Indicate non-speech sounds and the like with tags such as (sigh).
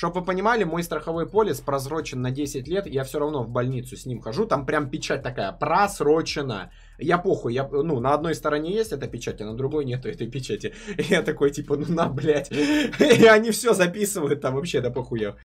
Чтобы вы понимали, мой страховой полис просрочен на 10 лет, я все равно в больницу с ним хожу, там прям печать такая, просрочена. Я похуй, я, ну, на одной стороне есть эта печать, а на другой нету этой печати. И (laughs) я такой, типа, ну на, блядь. (laughs) И они все записывают там вообще, да похуя.